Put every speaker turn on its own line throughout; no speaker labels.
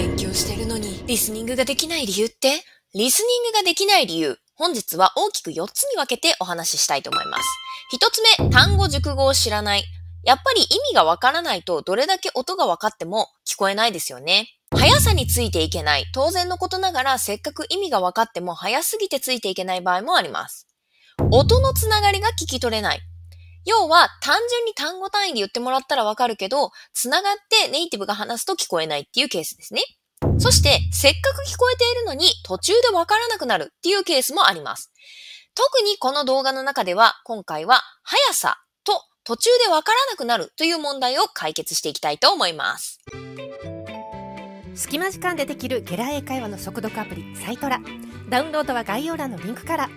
勉強してるのに、リスニングができない理由ってリスニングができない理由。本日は大きく4つに分けてお話ししたいと思います。1つ目、単語熟語を知らない。やっぱり意味がわからないとどれだけ音が分かっても聞こえないですよね。速さについていけない。当然のことながらせっかく意味が分かっても速すぎてついていけない場合もあります。音のつながりが聞き取れない。要は単純に単語単位で言ってもらったらわかるけど、繋がってネイティブが話すと聞こえないっていうケースですね。そして、せっかく聞こえているのに途中でわからなくなるっていうケースもあります。特にこの動画の中では、今回は速さと途中でわからなくなるという問題を解決していきたいと思います。隙間時間でできるゲラ英会話の速読アプリ、サイトラ。ダウンロードは概要欄のリンクから。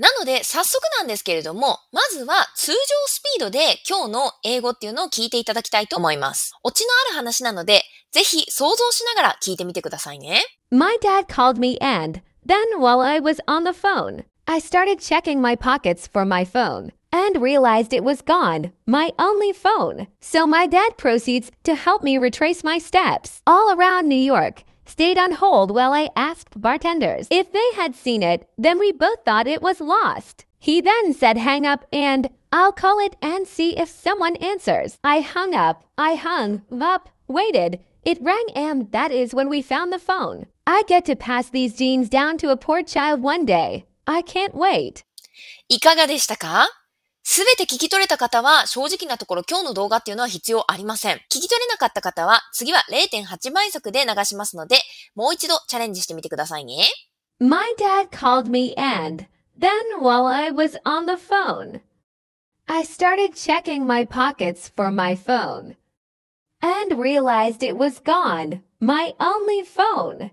なので、早速なんですけれども、まずは通常スピードで今日の英語っていうのを聞いていただきたいと思います。オチのある話なので、ぜひ想像しながら聞いてみてくださいね。
My dad called me and then while I was on the phone, I started checking my pockets for my phone. and realized it was gone, my only phone. So my dad proceeds to help me retrace my steps all around New York stayed on hold while I asked bartenders if they had seen it, then we both thought it was lost. He then said hang up and I'll call it and see if someone answers. I hung up, I hung up, waited. It rang and that is when we found the phone. I get to pass these jeans down to a poor child one day. I can't wait. いかがでしたか
すべて聞き取れた方は正直なところ今日の動画っていうのは必要ありません。聞き取れなかった方は次は0.8倍速で流しますので、もう一度チャレンジしてみてくださいね。
My dad called me and then while I was on the phone, I started checking my pockets for my phone and realized it was gone, my only phone.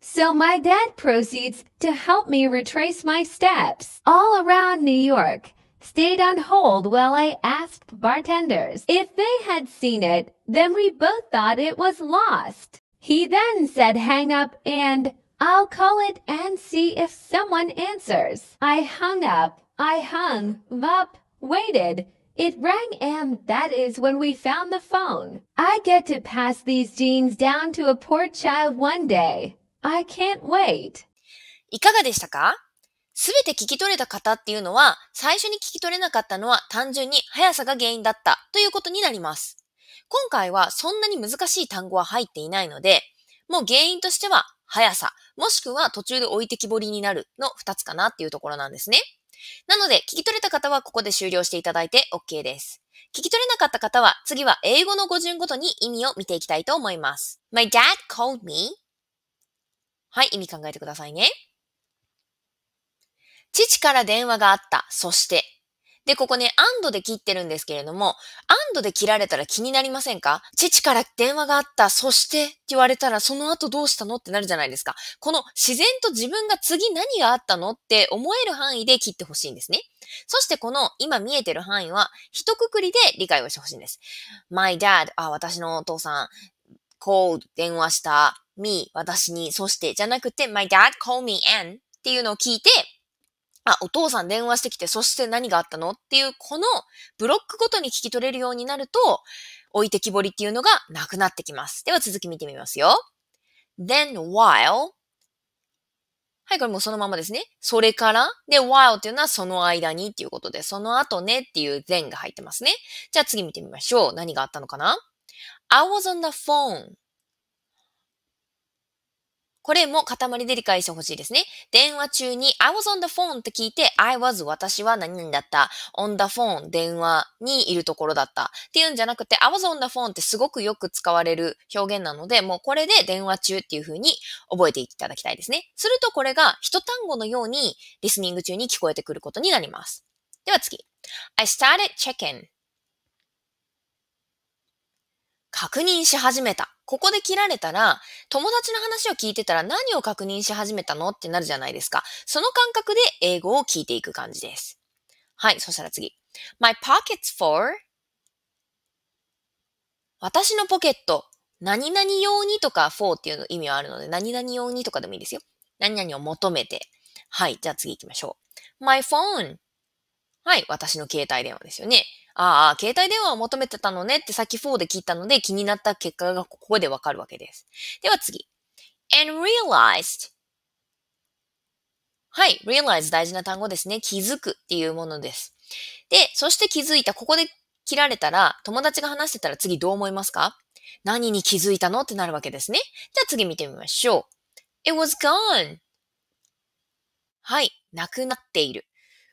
So my dad proceeds to help me retrace my steps all around New York. stayed on hold while I asked bartenders if they had seen it. Then we both thought it was lost. He then said hang up and I'll call it and see if someone answers. I hung up. I hung up, waited. It rang and that is when we found the phone. I get to pass these jeans down to a poor child one day. I can't wait. いかがでしたか
すべて聞き取れた方っていうのは、最初に聞き取れなかったのは単純に速さが原因だったということになります。今回はそんなに難しい単語は入っていないので、もう原因としては速さ、もしくは途中で置いてきぼりになるの2つかなっていうところなんですね。なので、聞き取れた方はここで終了していただいて OK です。聞き取れなかった方は次は英語の語順ごとに意味を見ていきたいと思います。My dad called me. はい、意味考えてくださいね。父から電話があった。そして。で、ここね、アンドで切ってるんですけれども、アンドで切られたら気になりませんか父から電話があった。そしてって言われたら、その後どうしたのってなるじゃないですか。この自然と自分が次何があったのって思える範囲で切ってほしいんですね。そしてこの今見えてる範囲は、一括りで理解をしてほしいんです。my dad, あ、私のお父さん、こう電話した。me, 私に、そして、じゃなくて、my dad called me and っていうのを聞いて、あ、お父さん電話してきて、そして何があったのっていう、このブロックごとに聞き取れるようになると、置いてきぼりっていうのがなくなってきます。では続き見てみますよ。then while はい、これもうそのままですね。それから、で、while っていうのはその間にっていうことで、その後ねっていう then が入ってますね。じゃあ次見てみましょう。何があったのかな ?I was on the phone これも塊で理解してほしいですね。電話中に I was on the phone って聞いて I was 私は何々だった。on the phone 電話にいるところだったっていうんじゃなくて I was on the phone ってすごくよく使われる表現なのでもうこれで電話中っていう風に覚えていただきたいですね。するとこれが一単語のようにリスニング中に聞こえてくることになります。では次。I started checking 確認し始めた。ここで切られたら、友達の話を聞いてたら何を確認し始めたのってなるじゃないですか。その感覚で英語を聞いていく感じです。はい、そしたら次。My pockets for 私のポケット、何々用にとか for っていうの意味はあるので、何々用にとかでもいいですよ。何々を求めて。はい、じゃあ次行きましょう。My phone はい、私の携帯電話ですよね。ああ、携帯電話を求めてたのねってさっき4で聞いたので気になった結果がここでわかるわけです。では次。and realized はい、realize 大事な単語ですね。気づくっていうものです。で、そして気づいた。ここで切られたら、友達が話してたら次どう思いますか何に気づいたのってなるわけですね。じゃあ次見てみましょう。It was gone. はい、なくなっている。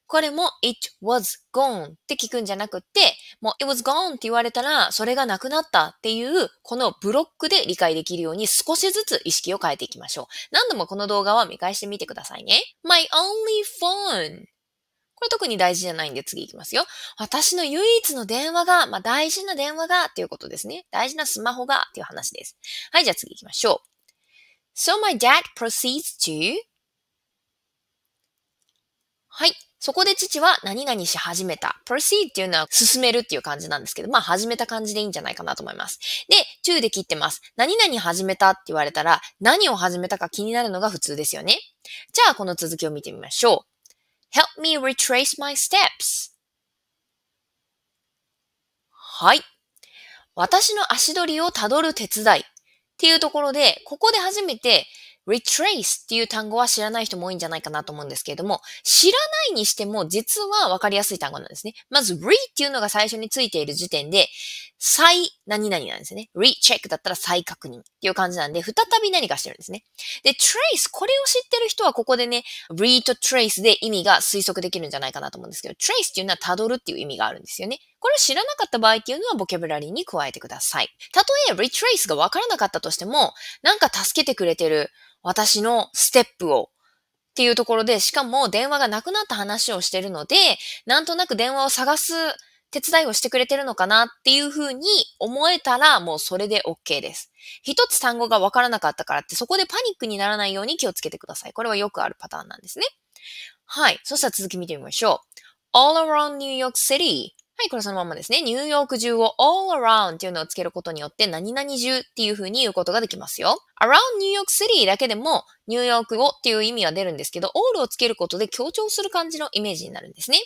これも it was gone って聞くんじゃなくて、もう it was gone って言われたら、それがなくなったっていう、このブロックで理解できるように少しずつ意識を変えていきましょう。何度もこの動画は見返してみてくださいね。my only phone これ特に大事じゃないんで次いきますよ。私の唯一の電話が、まあ大事な電話がっていうことですね。大事なスマホがっていう話です。はい、じゃあ次行きましょう。So my dad proceeds to はい。そこで父は何々し始めた。proceed っていうのは進めるっていう感じなんですけど、まあ始めた感じでいいんじゃないかなと思います。で、中で切ってます。何々始めたって言われたら、何を始めたか気になるのが普通ですよね。じゃあこの続きを見てみましょう。help me retrace my steps. はい。私の足取りをたどる手伝いっていうところで、ここで初めて retrace っていう単語は知らない人も多いんじゃないかなと思うんですけれども、知らないにしても実はわかりやすい単語なんですね。まず re っていうのが最初についている時点で、再何々なんですね。recheck だったら再確認っていう感じなんで、再び何かしてるんですね。で、trace これを知ってる人はここでね、read trace で意味が推測できるんじゃないかなと思うんですけど、trace っていうのは辿るっていう意味があるんですよね。これ知らなかった場合っていうのはボキャブラリーに加えてください。たとえ retrace がわからなかったとしても、なんか助けてくれてる私のステップをっていうところで、しかも電話がなくなった話をしてるので、なんとなく電話を探す手伝いをしてくれてるのかなっていうふうに思えたら、もうそれで OK です。一つ単語がわからなかったからって、そこでパニックにならないように気をつけてください。これはよくあるパターンなんですね。はい。そしたら続き見てみましょう。All around New York City, い、これそのままですね。ニューヨーク中を all around っていうのをつけることによって何々中っていう風に言うことができますよ。around New York City だけでもニューヨーク語っていう意味は出るんですけど、all をつけることで強調する感じのイメージになるんですね。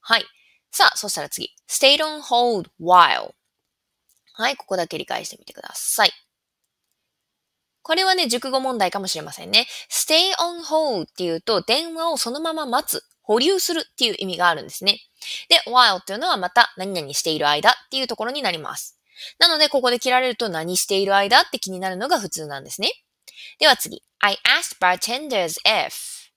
はい。さあ、そしたら次。stayed on hold while はい、ここだけ理解してみてください。これはね、熟語問題かもしれませんね。stay on hold っていうと、電話をそのまま待つ保留するっていう意味があるんですね。で、while というのはまた何々している間っていうところになります。なので、ここで切られると何している間って気になるのが普通なんですね。では次。I asked bartenders if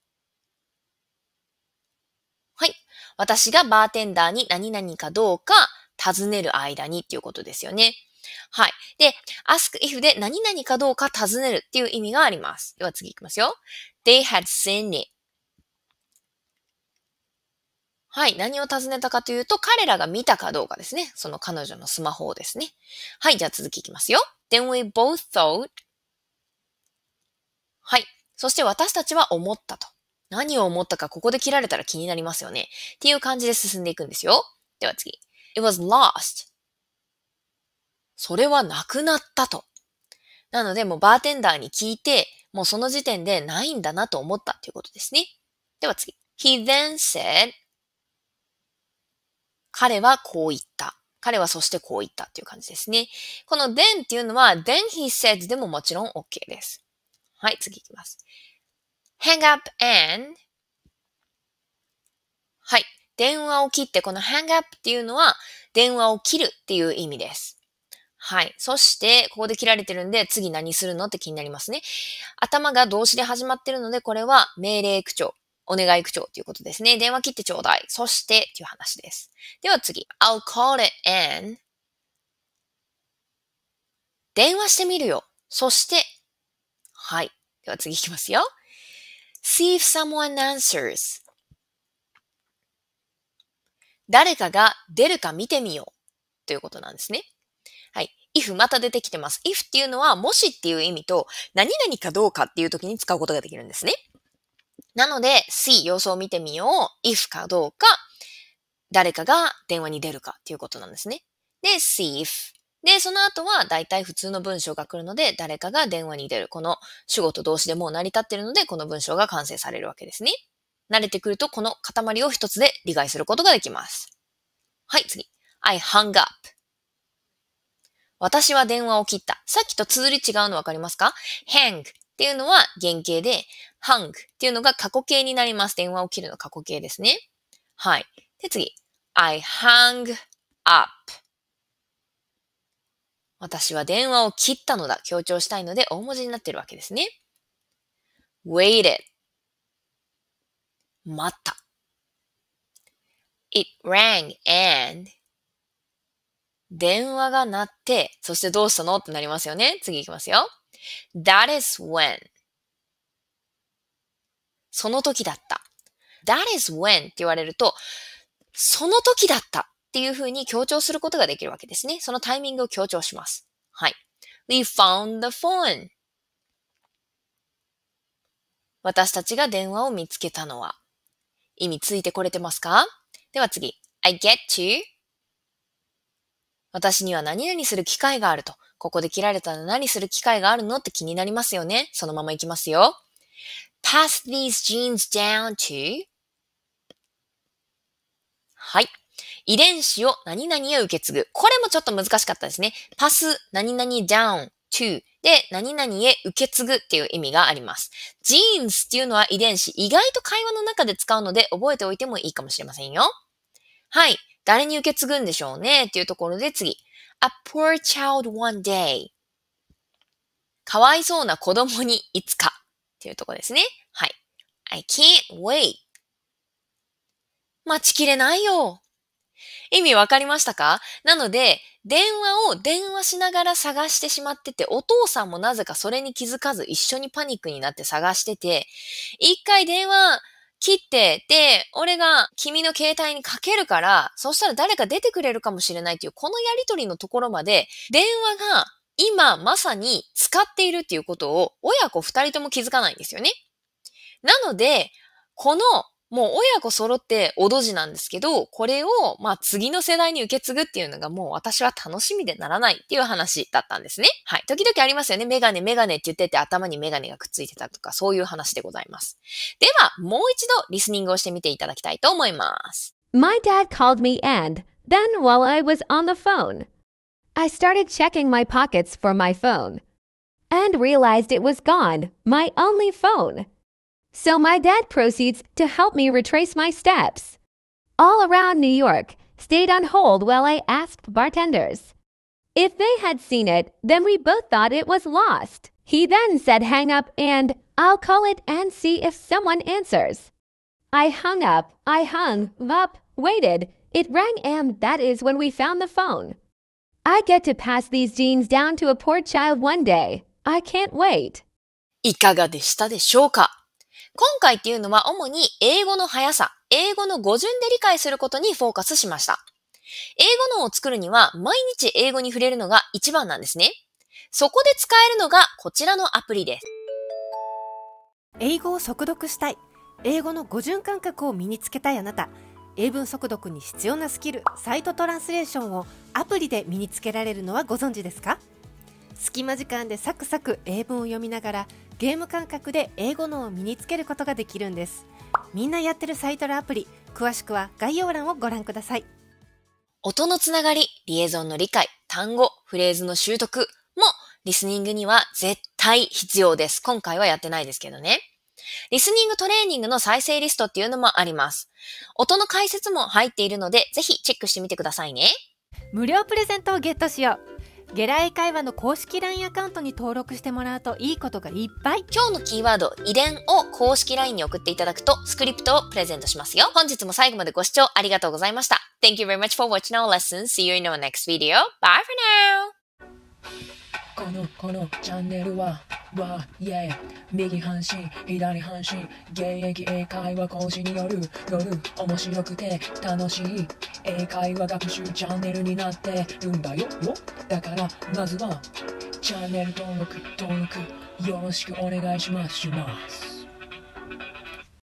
はい。私がバーテンダーに何々かどうか尋ねる間にっていうことですよね。はい。で、ask if で何々かどうか尋ねるっていう意味があります。では次いきますよ。They had seen it. はい。何を尋ねたかというと、彼らが見たかどうかですね。その彼女のスマホをですね。はい。じゃあ続きいきますよ。Then we both thought. はい。そして私たちは思ったと。何を思ったかここで切られたら気になりますよね。っていう感じで進んでいくんですよ。では次。It was lost. それはなくなったと。なので、もうバーテンダーに聞いて、もうその時点でないんだなと思ったということですね。では次。He then said, 彼はこう言った。彼はそしてこう言ったっていう感じですね。この then っていうのは then he said でももちろん OK です。はい、次いきます。hang up and はい、電話を切ってこの hang up っていうのは電話を切るっていう意味です。はい。そして、ここで切られてるんで、次何するのって気になりますね。頭が動詞で始まってるので、これは命令口調。お願い口調ということですね。電話切ってちょうだい。そしてという話です。では次。I'll call it in. 電話してみるよ。そして。はい。では次いきますよ。See if someone answers. 誰かが出るか見てみようということなんですね。はい。if また出てきてます。if っていうのはもしっていう意味と何々かどうかっていう時に使うことができるんですね。なので、s 様子を見てみよう、if かどうか、誰かが電話に出るかっていうことなんですね。で、s if。で、その後は大体普通の文章が来るので、誰かが電話に出る。この主語と動詞でもう成り立っているので、この文章が完成されるわけですね。慣れてくると、この塊を一つで理解することができます。はい、次。I hung up. 私は電話を切った。さっきと綴り違うのわかりますか hang っていうのは原型で、hung っていうのが過去形になります。電話を切るの過去形ですね。はい。で、次。I hung up. 私は電話を切ったのだ。強調したいので大文字になってるわけですね。waited. 待った。it rang and 電話が鳴って、そしてどうしたのってなりますよね。次いきますよ。That is when. その時だった。That is when って言われると、その時だったっていうふうに強調することができるわけですね。そのタイミングを強調します。はい。We found the phone. 私たちが電話を見つけたのは。意味ついてこれてますかでは次。I get you 私には何々する機会があると。ここで切られたら何する機会があるのって気になりますよね。そのままいきますよ。pass these genes down to はい。遺伝子を何々へ受け継ぐ。これもちょっと難しかったですね。pass 何々 down to で、何々へ受け継ぐっていう意味があります。genes っていうのは遺伝子、意外と会話の中で使うので覚えておいてもいいかもしれませんよ。はい。誰に受け継ぐんでしょうねっていうところで次。A poor child one day. かわいそうな子供にいつかっていうところですね。はい。I can't wait. 待ちきれないよ。意味わかりましたかなので、電話を電話しながら探してしまってて、お父さんもなぜかそれに気づかず一緒にパニックになって探してて、一回電話切って、で、俺が君の携帯にかけるから、そしたら誰か出てくれるかもしれないっていう、このやりとりのところまで、電話が今まさに使っているっていうことを親子二人とも気づかないんですよね。なので、このもう親子揃っておどじなんですけど、これをまあ次の世代に受け継ぐっていうのがもう私は楽しみでならないっていう話だったんですね。はい。時々ありますよね。メガネ、メガネって言ってて頭にメガネがくっついてたとか、そういう話でございます。では、もう一度リスニングをしてみていただきたいと思います。
My dad called me and then while I was on the phone, I started checking my pockets for my phone and realized it was gone, my only phone. So my dad proceeds to help me retrace my steps. All around New York, stayed on hold while I asked bartenders. If they had seen it, then we both thought it was lost. He then said hang up and I'll call it and see if someone answers. I hung up, I hung up, waited. It rang and that is when we found the phone. I get to pass these jeans down to a poor child one day. I can't wait. いかがでしたでしょうか今回っていうのは主に
英語の速さ、英語の語順で理解することにフォーカスしました。英語能を作るには毎日英語に触れるのが一番なんですね。そこで使えるのがこちらのアプリです。英語を速読したい。英語の語順感覚を身につけたいあなた。英文速読に必要なスキル、サイトトランスレーションをアプリで身につけられるのはご存知ですか隙間時間でサクサク英文を読みながらゲーム感覚で英語のを身につけることができるんですみんなやってるサイトのアプリ詳しくは概要欄をご覧ください音のつながりリエゾンの理解単語フレーズの習得もリスニングには絶対必要です今回はやってないですけどねリスニングトレーニングの再生リストっていうのもあります。音の解説も入っているので、ぜひチェックしてみてくださいね。無料プレゼントをゲットしよう。ゲライ会話の公式 LINE アカウントに登録してもらうといいことがいっぱい今日のキーワード、遺伝を公式 LINE に送っていただくとスクリプトをプレゼントしますよ。本日も最後までご視聴ありがとうございました。Thank you very much for watching our lesson. See you in our next video. Bye for now! この、このチャンネルはは、yeah、右半身左半身現役英会話講師による夜面白くて楽しい英会話学習チャンネルになってるんだよよだからまずはチャンネル登録登録よろしくお願いしますします